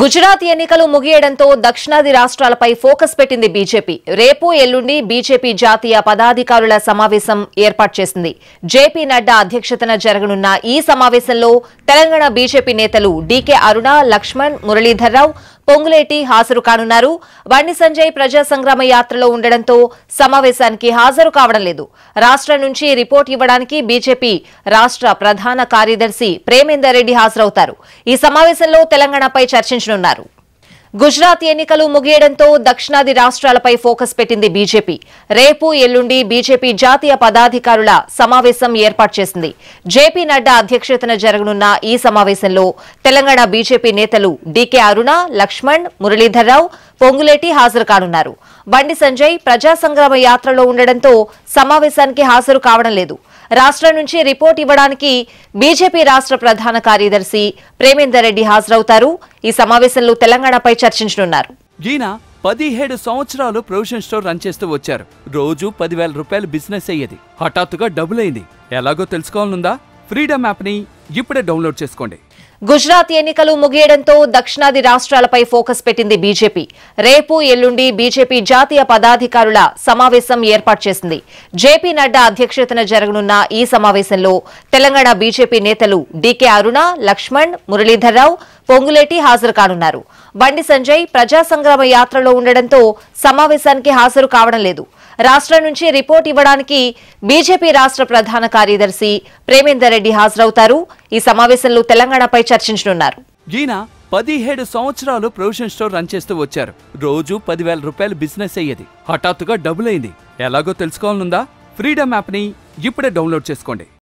గుజరాత్ ఎన్నికలు ముగియడంతో దక్షిణాది రాష్ట్రాలపై ఫోకస్ పెట్టింది బీజేపీ రేపు ఎల్లుండి బీజేపీ జాతీయ పదాధికారుల సమావేశం ఏర్పాటు చేసింది జేపీ నడ్డా అధ్యక్షతన జరగనున్న ఈ సమావేశంలో తెలంగాణ బీజేపీ నేతలు డీకే అరుణ లక్ష్మణ్ మురళీధర్రావు పొంగులేటి హాజరు కానున్నారు బండి సంజయ్ ప్రజా సంగ్రామ యాత్రలో ఉండడంతో సమావేశానికి హాజరు కావడం లేదు రాష్ట్రం నుంచి రిపోర్ట్ ఇవ్వడానికి బీజేపీ రాష్ట్ర ప్రధాన కార్యదర్శి ప్రేమేందర్ రెడ్డి హాజరవుతారు ఈ సమావేశంలో తెలంగాణపై చర్చించనున్నారు గుజరాత్ ఎన్నికలు ముగియడంతో దక్షిణాది రాష్ట్రాలపై ఫోకస్ పెట్టింది బీజేపీ రేపు ఎల్లుండి బీజేపీ జాతీయ పదాధికారుల సమావేశం ఏర్పాటు చేసింది జేపీ నడ్డా అధ్యక్షతన జరగనున్న ఈ సమావేశంలో తెలంగాణ బీజేపీ నేతలు డీకే అరుణ లక్ష్మణ్ మురళీధర్రావు పొంగులేటి హాజరు కానున్నారు బండి సంజయ్ ప్రజా సంగ్రామ యాత్రలో ఉండడంతో సమావేశానికి హాజరు కావడం లేదు రాష్ట్రం నుంచి రిపోర్ట్ ఇవ్వడానికి బీజేపీ రాష్ట్ర ప్రధాన కార్యదర్శి ప్రేమేందర్ రెడ్డి హాజరవుతారు ఈ సమావేశంలో తెలంగాణపై చర్చించనున్నారు పదిహేడు సంవత్సరాలు ప్రొవిజన్ స్టోర్ రన్ చేస్తూ వచ్చారు రోజు పదివేల రూపాయలు బిజినెస్ అయ్యేది హఠాత్తుగా డబుల్ అయింది ఎలాగో తెలుసుకోవాలనుందా ఫ్రీడమ్ యాప్ని ఇప్పుడే డౌన్లోడ్ చేసుకోండి గుజరాత్ ఎన్నికలు ముగియడంతో దక్షిణాది రాష్ట్రాలపై ఫోకస్ పెట్టింది బీజేపీ రేపు ఎల్లుండి బీజేపీ జాతీయ పదాధికారుల సమావేశం ఏర్పాటు చేసింది జేపీ నడ్డా అధ్యక్షతన జరగనున్న ఈ సమావేశంలో తెలంగాణ బీజేపీ నేతలు డీకే అరుణ లక్ష్మణ్ మురళీధర్రావు పొంగులేటి హాజరు కానున్నారు బండి సంజయ్ ప్రజా సంగ్రామ యాత్రలో ఉండడంతో సమావేశానికి హాజరు కావడం లేదు రాష్ట్రం నుంచి రిపోర్ట్ ఇవ్వడానికి బీజేపీ రాష్ట్ర ప్రధాన కార్యదర్శి ప్రేమేందర్ రెడ్డి హాజరవుతారు ఈ సమావేశంలో తెలంగాణపై చర్చించనున్నారు పదిహేడు సంవత్సరాలు ప్రొవిజన్ స్టోర్ రన్ చేస్తూ వచ్చారు రోజు పదివేల రూపాయలు బిజినెస్ అయ్యేది హఠాత్తుగా డబుల్ అయింది ఎలాగో తెలుసుకోవాలనుందా ఫ్రీడమ్ యాప్ని ఇప్పుడే డౌన్లోడ్ చేసుకోండి